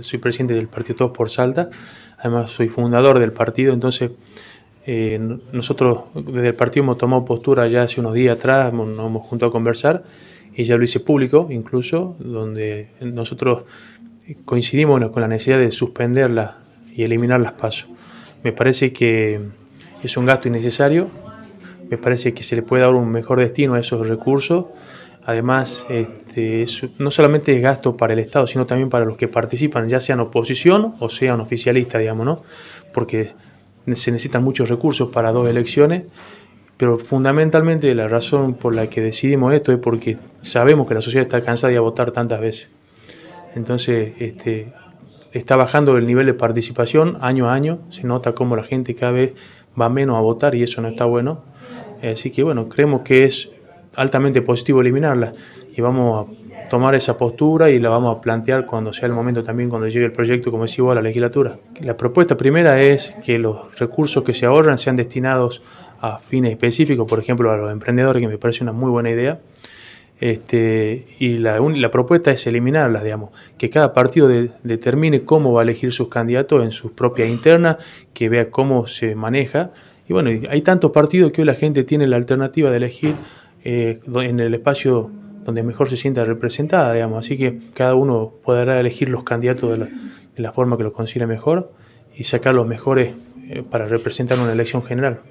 soy presidente del partido Todos por Salta, además soy fundador del partido, entonces eh, nosotros desde el partido hemos tomado postura ya hace unos días atrás, nos hemos juntado a conversar y ya lo hice público incluso, donde nosotros coincidimos con la necesidad de suspenderla y eliminar las pasos. Me parece que es un gasto innecesario, me parece que se le puede dar un mejor destino a esos recursos Además, este, no solamente es gasto para el Estado, sino también para los que participan, ya sean oposición o sean oficialistas, digamos, ¿no? Porque se necesitan muchos recursos para dos elecciones, pero fundamentalmente la razón por la que decidimos esto es porque sabemos que la sociedad está cansada de votar tantas veces. Entonces, este, está bajando el nivel de participación año a año, se nota cómo la gente cada vez va menos a votar y eso no está bueno. Así que bueno, creemos que es altamente positivo eliminarla. Y vamos a tomar esa postura y la vamos a plantear cuando sea el momento también, cuando llegue el proyecto, como decía, a la legislatura. La propuesta primera es que los recursos que se ahorran sean destinados a fines específicos, por ejemplo, a los emprendedores, que me parece una muy buena idea. Este, y la, propuesta es eliminarlas, digamos, que cada partido determine cómo va a elegir sus candidatos en sus propias internas, que vea cómo se maneja. Y bueno, hay tantos partidos que hoy la gente tiene la alternativa de elegir eh, en el espacio donde mejor se sienta representada, digamos. Así que cada uno podrá elegir los candidatos de la, forma que lo considere mejor y sacar los mejores eh, para representar una elección general.